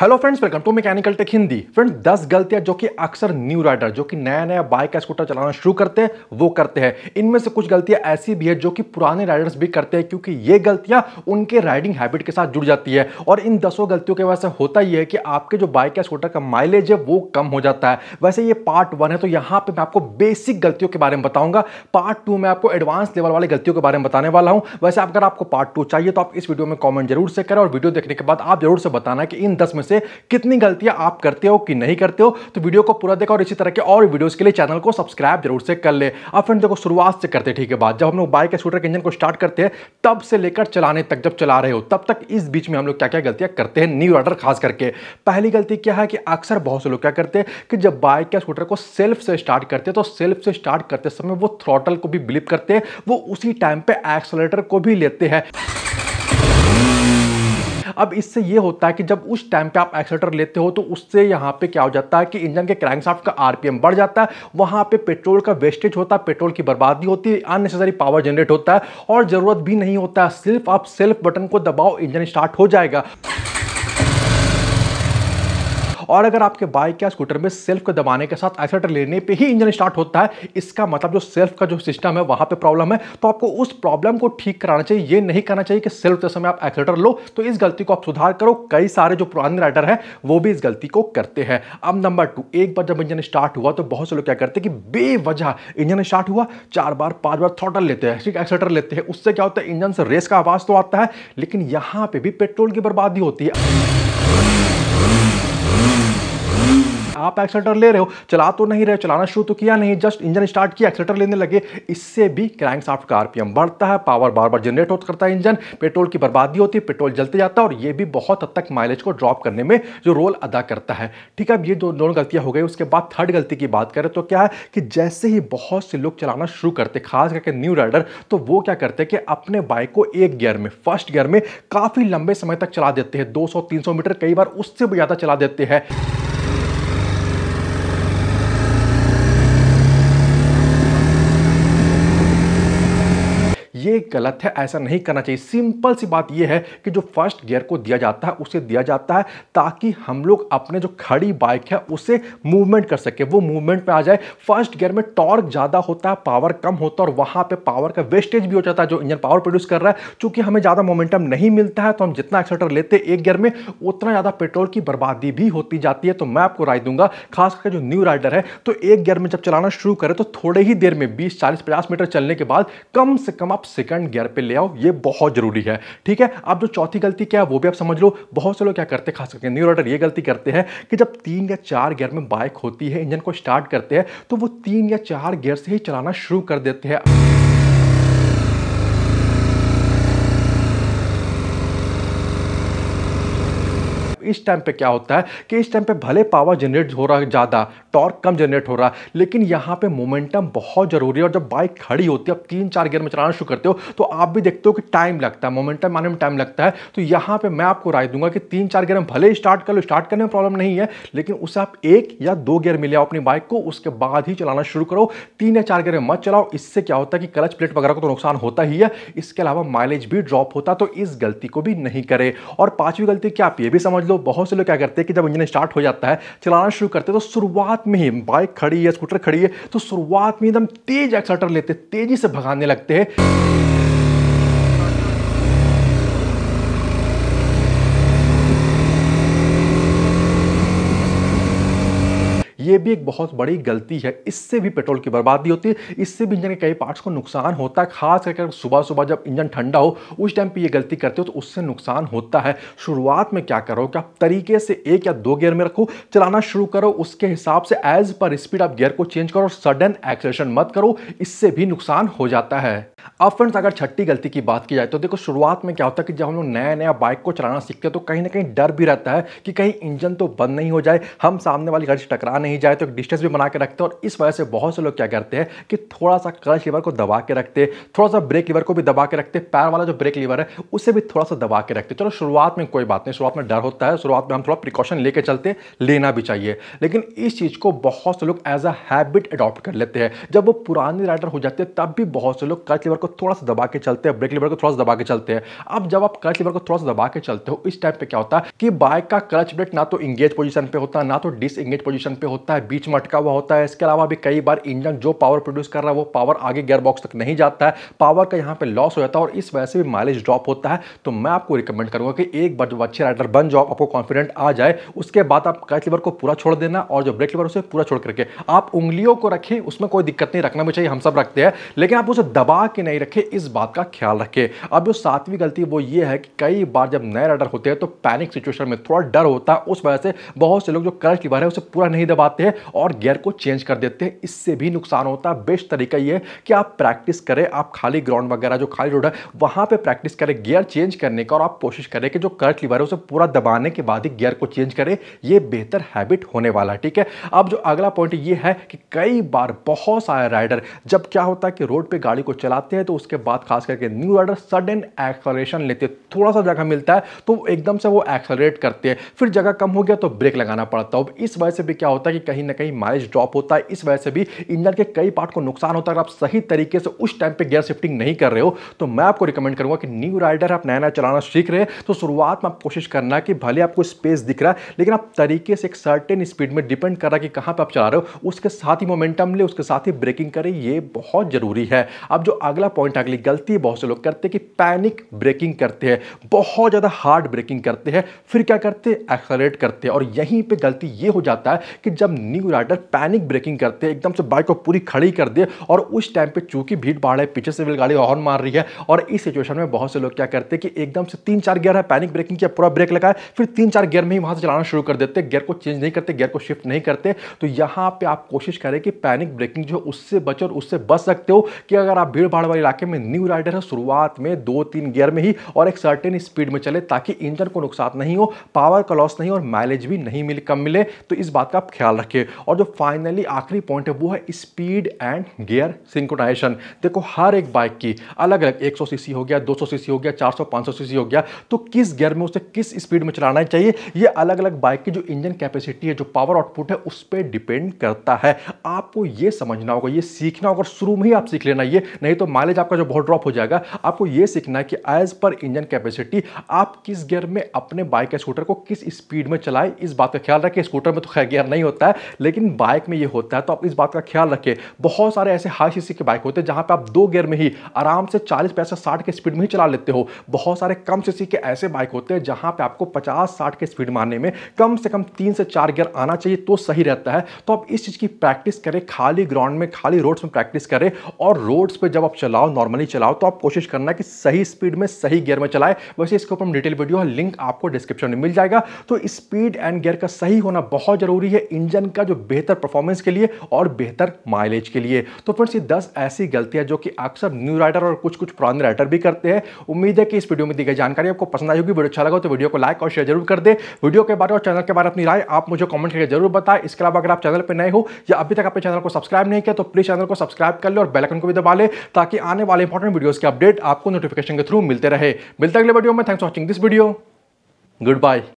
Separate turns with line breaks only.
hello friends welcome to mechanical tech Hindi friends दस गलतियां जो कि अक्सर न्यू राइडर जो कि नया नया बाइक या स्कूटर चलाना शुरू करते हैं वो करते हैं इनमें से कुछ गलतियां ऐसी भी है जो कि पुराने राइडर्स भी करते हैं क्योंकि ये गलतियां उनके राइडिंग हैबिट के साथ जुड़ जाती है और इन दसों गलतियों की वजह से होता ही है कि आपके जो बाइक या स्कूटर का माइलेज है वो कम हो जाता है वैसे ये पार्ट वन है तो यहाँ पर मैं आपको बेसिक गलतियों के बारे में बताऊंगा पार्ट टू में आपको एडवांस लेवल वाली गलतियों के बारे में बताने वाला हूँ वैसे अगर आपको पार्ट टू चाहिए तो आप इस वीडियो में कॉमेंट जरूर से करें और वीडियो देखने के बाद आप जरूर से बताना कि इन दस में से कितनी गलतियां आप करते हो कि नहीं करते हो तो वीडियो को पूरा देखा और इसी तरह के और वीडियोस के लिए चैनल को सब्सक्राइब जरूर से कर ले अब फ्रेंड देखो शुरुआत से करते ठीक है बात जब हम लोग बाइक या स्कूटर के इंजन को स्टार्ट करते हैं तब से लेकर चलाने तक जब चला रहे हो तब तक इस बीच में हम लोग क्या क्या गलतियां करते हैं न्यू ऑर्डर खास करके पहली गलती क्या है कि अक्सर बहुत से लोग क्या करते हैं कि जब बाइक या स्कूटर को सेल्फ से स्टार्ट करते हैं तो सेल्फ से स्टार्ट करते समय वो थ्रोटल को भी बिलीव करते हैं वो उसी टाइम पे एक्सलेटर को भी लेते हैं अब इससे ये होता है कि जब उस टाइम पे आप एक्सेटर लेते हो तो उससे यहाँ पे क्या हो जाता है कि इंजन के क्रैंकशाफ्ट का आरपीएम बढ़ जाता है वहाँ पे पेट्रोल का वेस्टेज होता है पेट्रोल की बर्बादी होती है अननेसेसरी पावर जनरेट होता है और ज़रूरत भी नहीं होता सिर्फ आप सेल्फ बटन को दबाओ इंजन स्टार्ट हो जाएगा और अगर आपके बाइक या स्कूटर में सेल्फ को दबाने के साथ एक्सेटर लेने पर ही इंजन स्टार्ट होता है इसका मतलब जो सेल्फ का जो सिस्टम है वहाँ पर प्रॉब्लम है तो आपको उस प्रॉब्लम को ठीक कराना चाहिए ये नहीं करना चाहिए कि सेल्फ जैसे समय आप एक्सेटर लो तो इस गलती को आप सुधार करो कई सारे जो पुराने राइडर हैं वो भी इस गलती को करते हैं अब नंबर टू एक बार जब इंजन स्टार्ट हुआ तो बहुत से लोग क्या करते हैं कि बेवजह इंजन स्टार्ट हुआ चार बार पाँच बार थ्रॉटल लेते हैं ठीक एक्सेटर लेते हैं उससे क्या होता है इंजन से रेस का आवाज़ तो आता है लेकिन यहाँ पर भी पेट्रोल की बर्बादी होती है mm आप एक्सलेटर ले रहे हो चला तो नहीं रहे चलाना शुरू तो किया नहीं जस्ट इंजन स्टार्ट किया एक्सेलेटर लेने लगे इससे भी क्रैंक साफ्ट का आरपीएम बढ़ता है पावर बार बार जनरेट होता करता है इंजन पेट्रोल की बर्बादी होती है पेट्रोल जलते जाता है और ये भी बहुत हद तक माइलेज को ड्रॉप करने में जो रोल अदा करता है ठीक है अब ये दो दोनों गलतियाँ हो गई उसके बाद थर्ड गलती की बात करें तो क्या है कि जैसे ही बहुत से लोग चलाना शुरू करते खास करके न्यू राइडर तो वो क्या करते हैं कि अपने बाइक को एक गियर में फर्स्ट गियर में काफ़ी लंबे समय तक चला देते हैं 200-300 मीटर कई बार उससे भी ज़्यादा चला देते हैं ये गलत है ऐसा नहीं करना चाहिए सिंपल सी बात ये है कि जो फर्स्ट गियर को दिया जाता है उसे दिया जाता है ताकि हम लोग अपने जो खड़ी बाइक है उसे मूवमेंट कर सके वो मूवमेंट में आ जाए फर्स्ट गियर में टॉर्क ज़्यादा होता है पावर कम होता है और वहाँ पर पावर का वेस्टेज भी हो जाता है जो इंजन पावर प्रोड्यूस कर रहा है चूँकि हमें ज़्यादा मोमेंटम नहीं मिलता है तो हम जितना एक्सेटर लेते एक गियर में उतना ज़्यादा पेट्रोल की बर्बादी भी होती जाती है तो मैं आपको राय दूंगा खास करके जो न्यू राइडर है तो एक गियर में जब चलाना शुरू करें तो थोड़े ही देर में बीस चालीस पचास मीटर चलने के बाद कम से कम आप सेकंड गियर पे ले आओ ये बहुत जरूरी है ठीक है अब जो चौथी गलती क्या है वो भी आप समझ लो बहुत से लोग क्या करते हैं खास करके न्यू राइडर ये गलती करते हैं कि जब तीन या चार गियर में बाइक होती है इंजन को स्टार्ट करते हैं तो वो तीन या चार गियर से ही चलाना शुरू कर देते हैं इस टाइम पे क्या होता है कि इस टाइम पे भले पावर जनरेट हो रहा है ज़्यादा टॉर्क कम जनरेट हो रहा है लेकिन यहाँ पे मोमेंटम बहुत ज़रूरी है और जब बाइक खड़ी होती है अब तीन चार गियर में चलाना शुरू करते हो तो आप भी देखते हो कि टाइम लगता है मोमेंटम आने में टाइम लगता है तो यहाँ पर मैं आपको राय दूंगा कि तीन चार गियर में भले स्टार्ट कर लो स्टार्ट करने में प्रॉब्लम नहीं है लेकिन उसे आप एक या दो गियर मिले अपनी बाइक को उसके बाद ही चलाना शुरू करो तीन या चार गियर में मत चलाओ इससे क्या होता है कि क्लच प्लेट वगैरह को तो नुकसान होता ही है इसके अलावा माइलेज भी ड्रॉप होता तो इस गलती को भी नहीं करे और पांचवी गलती क्या आप ये भी समझ लो लोग बहुत से लोग क्या करते हैं कि जब इंजन स्टार्ट हो जाता है चलाना शुरू करते हैं तो शुरुआत में ही बाइक खड़ी है स्कूटर खड़ी है तो शुरुआत में एकदम तेज एक्सलेटर लेते तेज़ी से भगाने लगते हैं ये भी एक बहुत बड़ी गलती है इससे भी पेट्रोल की बर्बादी होती है इससे भी इंजन के कई पार्ट्स को नुकसान होता है खास करके सुबह सुबह जब इंजन ठंडा हो उस टाइम पर यह गलती करते हो तो उससे नुकसान होता है शुरुआत में क्या करो कि आप तरीके से एक या दो गियर में रखो चलाना शुरू करो उसके हिसाब से एज पर स्पीड आप गियर को चेंज करो सडन एक्सेशन मत करो इससे भी नुकसान हो जाता है अब फ्रेंड्स अगर छठी गलती की बात की जाए तो देखो शुरुआत में क्या होता है कि जब हम लोग नया नया बाइक को चलाना सीखते हैं तो कहीं ना कहीं डर भी रहता है कि कहीं इंजन तो बंद नहीं हो जाए हम सामने वाली गाड़ी से टकरा नहीं नहीं जाए तो एक डिस्टेंस भी बना के रखते हैं और इस वजह से बहुत से लोग क्या करते हैं कि थोड़ा सा क्लच लीवर को दबा के रखते हैं थोड़ा सा ब्रेक लीवर को भी दबा के रखते हैं पैर वाला जो ब्रेक लीवर है उसे भी थोड़ा सा दबा के रखते चलो शुरुआत में कोई बात नहीं शुरुआत में डर होता है शुरुआत में हम थोड़ा प्रिकॉशन लेकर चलते लेना भी चाहिए लेकिन इस चीज़ को बहुत से लोग एज अ हैबिट अडॉप्ट कर लेते हैं जब वो पुरानी राइडर हो जाते हैं तब भी बहुत से लोग क्लच लीवर को थोड़ा सा दबा के चलते हैं ब्रेक लीवर को थोड़ा सा दबा के चलते हैं अब जब आप क्लच लीवर को थोड़ा सा दबा के चलते हो इस टाइम पे क्या होता है कि बाइक का क्लच ब्रेक ना तो इंगेज पोजीशन पे होता है ना तो डिस इंगेज पोजीशन पे होता होता है बीच में अटका हुआ होता है इसके अलावा भी कई बार इंजन जो पावर प्रोड्यूस कर रहा है वो पावर आगे गेयरबॉक्स तक नहीं जाता है पावर का यहाँ पे लॉस हो जाता है और इस वजह से भी माइलेज ड्रॉप होता है तो मैं आपको रिकमेंड करूँगा कि एक बार जब अच्छे राइडर बन जाओ आपको कॉन्फिडेंट आ जाए उसके बाद आप कैच लीवर को पूरा छोड़ देना और जो ब्रेक लीवर उसे पूरा छोड़ करके आप उंगलियों को रखें उसमें कोई दिक्कत नहीं रखना भी चाहिए हम सब रखते हैं लेकिन आप उसे दबा के नहीं रखें इस बात का ख्याल रखें अब जो सातवीं गलती वो ये है कि कई बार जब नए राइडर होते हैं तो पैनिक सिचुएशन में थोड़ा डर होता है उस वजह से बहुत से लोग जो कैच लीवर है उसे पूरा नहीं दबाते आते हैं और गियर को चेंज कर देते हैं इससे भी नुकसान होता है बेस्ट तरीका ये कि आप प्रैक्टिस करें आप खाली ग्राउंड वगैरह जो खाली रोड है वहाँ पर प्रैक्टिस करें गियर चेंज करने का और आप कोशिश करें कि जो कर्ट लिवर है उसे पूरा दबाने के बाद ही गियर को चेंज करें ये बेहतर हैबिट होने वाला है ठीक है अब जो अगला पॉइंट ये है कि कई बार बहुत सारे राइडर जब क्या होता है कि रोड पर गाड़ी को चलाते हैं तो उसके बाद खास करके न्यू राइडर सडन एक्सलेशन लेते हैं थोड़ा सा जगह मिलता है तो एकदम से वो एक्सलरेट करते हैं फिर जगह कम हो गया तो ब्रेक लगाना पड़ता है इस वजह से भी क्या होता है कि कहीं ना कहीं माइलेज ड्रॉप होता है इस वजह से भी इंजन के कई पार्ट को नुकसान होता है अगर आप सही तरीके से उस टाइम पर गियर शिफ्टिंग नहीं कर रहे हो तो मैं आपको रिकमेंड करूँगा कि न्यू राइडर आप नया नया चलाना सीख रहे हैं तो शुरुआत में आप कोशिश करना कि भले आपको स्पेस दिख रहा है लेकिन आप तरीके से एक सर्टेन स्पीड में डिपेंड कर रहा है कि कहाँ पर आप चला रहे हो उसके साथ ही मोमेंटम ले उसके साथ ही ब्रेकिंग करें ये बहुत ज़रूरी है अब जो अगला पॉइंट अगली गलती बहुत से लोग करते हैं कि पैनिक ब्रेकिंग करते हैं बहुत ज़्यादा हार्ड ब्रेकिंग करते हैं फिर क्या करते हैं एक्सलरेट करते हैं और यहीं पर गलती ये हो जाता है कि जब न्यू राइडर पैनिक ब्रेकिंग करते हैं एकदम से बाइक को पूरी खड़ी कर दे और उस टाइम पे चूंकि भीड़ भाड़ है पीछे से गाड़ी हॉर्न मार रही है और इस सिचुएशन में बहुत से लोग क्या करते हैं कि एकदम से तीन चार गियर है पैनिक ब्रेकिंग किया पूरा ब्रेक लगाए फिर तीन चार गियर में ही वहाँ से चलाना शुरू कर देते गियर को चेंज नहीं करते गियर को शिफ्ट नहीं करते तो यहाँ पर आप कोशिश करें कि पैनिक ब्रेकिंग जो उससे बचो और उससे बच सकते हो कि अगर आप भीड़ भाड़ वाले इलाके में न्यू राइडर है शुरुआत में दो तीन गियर में ही और एक सर्टेन स्पीड में चले ताकि इंजन को नुकसान नहीं हो पावर का लॉस नहीं और माइलेज भी नहीं मिले कम मिले तो इस बात का आप ख्याल रखें के और जो फाइनली आखिरी पॉइंट है वो है स्पीड एंड गियर सिंक्रोनाइजेशन देखो हर एक बाइक की अलग अलग 100 सीसी हो गया 200 सीसी हो गया 400 500 सीसी हो गया तो किस गियर में उसे किस स्पीड में चलाना चाहिए ये अलग अलग बाइक की जो इंजन कैपेसिटी है जो पावर आउटपुट है उस पर डिपेंड करता है आपको ये समझना होगा ये सीखना होगा शुरू में ही आप सीख लेना ये नहीं तो माइलेज आपका जो बहुत ड्रॉप हो जाएगा आपको ये सीखना है कि एज पर इंजन कैपेसिटी आप किस गियर में अपने बाइक या स्कूटर को किस स्पीड में चलाएं इस बात का ख्याल रखें स्कूटर में तो खैर गियर नहीं होता है लेकिन बाइक में ये होता है तो आप इस बात का ख्याल रखें बहुत सारे ऐसे हाई सीसी के बाइक होते हैं जहाँ पर आप दो गेयर में ही आराम से चालीस पैंसठ साठ के स्पीड में ही चला लेते हो बहुत सारे कम सीसी के ऐसे बाइक होते हैं जहाँ पर आपको पचास साठ के स्पीड मारने में कम से कम तीन से चार गियर आना चाहिए तो सही रहता है तो आप इस चीज़ की प्रैक्टिस करें खाली ग्राउंड में खाली रोड्स में प्रैक्टिस करें और रोड्स पर जब आप चलाओ नॉर्मली चलाओ तो आप कोशिश करना कि सही स्पीड में सही गियर में चलाए वैसे इसके ऊपर डिटेल वीडियो है लिंक आपको डिस्क्रिप्शन में मिल जाएगा तो स्पीड एंड गियर का सही होना बहुत जरूरी है इंजन इनका जो बेहतर परफॉर्मेंस के लिए और बेहतर माइलेज के लिए तो फ्रेंड्स ये दस ऐसी गलतियाँ जो कि अक्सर न्यू राइटर और कुछ कुछ पुराने राइटर भी करते हैं उम्मीद है कि इस वीडियो में दी गई जानकारी आपको पसंद आएगी वीडियो अच्छा लगा तो वीडियो को लाइक और शेयर जरूर कर दे वीडियो के बारे और चैनल के बारे अपनी राय आप मुझे कॉमेंट करके जरूर बताए इसके अलावा अगर आप चैनल पर नए हो या अभी तक अपने चैनल को सब्सक्राइब नहीं किया तो प्लीज़ चैनल को सब्सक्राइब कर ले और बेलकन को भी दबा ले ताकि आने वाले इंपॉर्टेंट वीडियोज़ के अपडेट आपको नोटिफिकेशन के थ्रू मिलते रहे मिलते अगले वीडियो में thanks watching this video good bye